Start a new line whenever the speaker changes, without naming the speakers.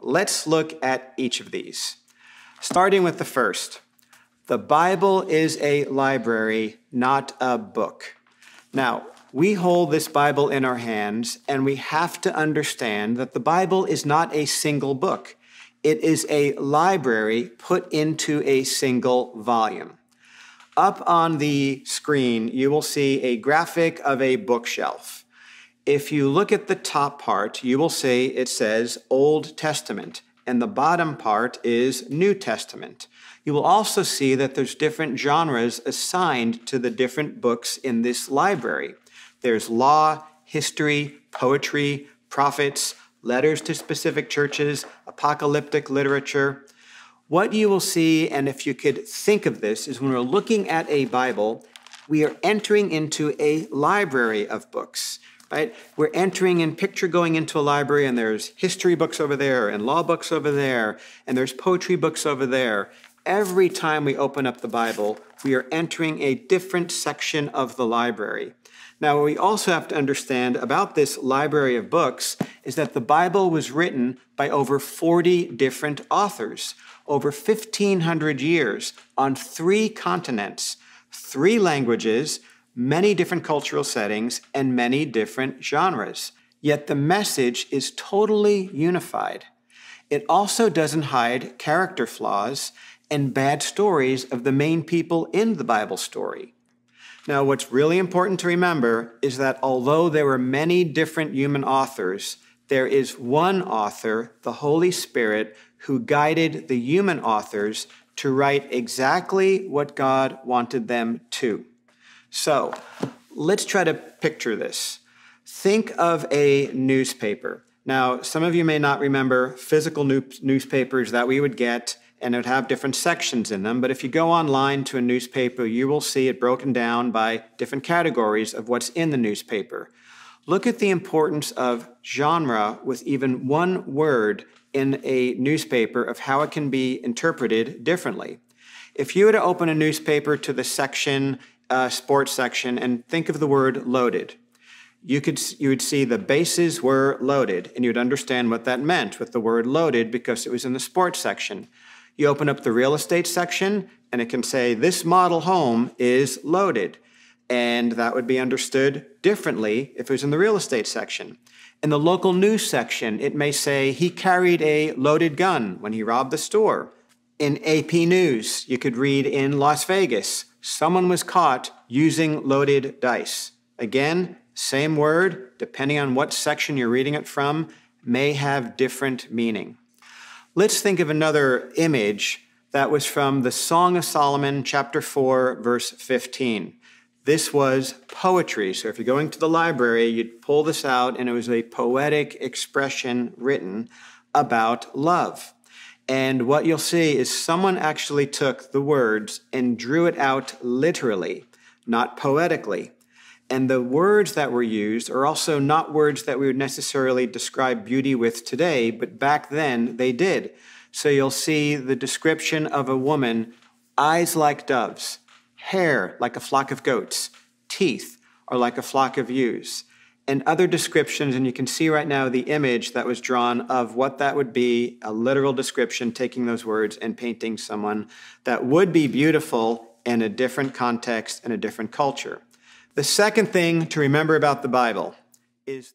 Let's look at each of these. Starting with the first the Bible is a library, not a book. Now, we hold this Bible in our hands, and we have to understand that the Bible is not a single book. It is a library put into a single volume. Up on the screen, you will see a graphic of a bookshelf. If you look at the top part, you will see it says Old Testament, and the bottom part is New Testament. You will also see that there's different genres assigned to the different books in this library. There's law, history, poetry, prophets, letters to specific churches, apocalyptic literature. What you will see, and if you could think of this, is when we're looking at a Bible, we are entering into a library of books right? We're entering in picture going into a library and there's history books over there and law books over there and there's poetry books over there. Every time we open up the Bible, we are entering a different section of the library. Now, what we also have to understand about this library of books is that the Bible was written by over 40 different authors over 1,500 years on three continents, three languages, many different cultural settings, and many different genres. Yet the message is totally unified. It also doesn't hide character flaws and bad stories of the main people in the Bible story. Now, what's really important to remember is that although there were many different human authors, there is one author, the Holy Spirit, who guided the human authors to write exactly what God wanted them to. So let's try to picture this. Think of a newspaper. Now, some of you may not remember physical newspapers that we would get, and it would have different sections in them. But if you go online to a newspaper, you will see it broken down by different categories of what's in the newspaper. Look at the importance of genre with even one word in a newspaper of how it can be interpreted differently. If you were to open a newspaper to the section uh, sports section and think of the word loaded. You could you would see the bases were loaded, and you'd understand what that meant with the word loaded because it was in the sports section. You open up the real estate section, and it can say this model home is loaded, and that would be understood differently if it was in the real estate section. In the local news section, it may say he carried a loaded gun when he robbed the store. In AP News, you could read in Las Vegas, someone was caught using loaded dice. Again, same word, depending on what section you're reading it from, may have different meaning. Let's think of another image that was from the Song of Solomon, chapter 4, verse 15. This was poetry. So if you're going to the library, you'd pull this out, and it was a poetic expression written about love. And what you'll see is someone actually took the words and drew it out literally, not poetically. And the words that were used are also not words that we would necessarily describe beauty with today, but back then they did. So you'll see the description of a woman eyes like doves, hair like a flock of goats, teeth are like a flock of ewes and other descriptions. And you can see right now the image that was drawn of what that would be a literal description, taking those words and painting someone that would be beautiful in a different context and a different culture. The second thing to remember about the Bible is.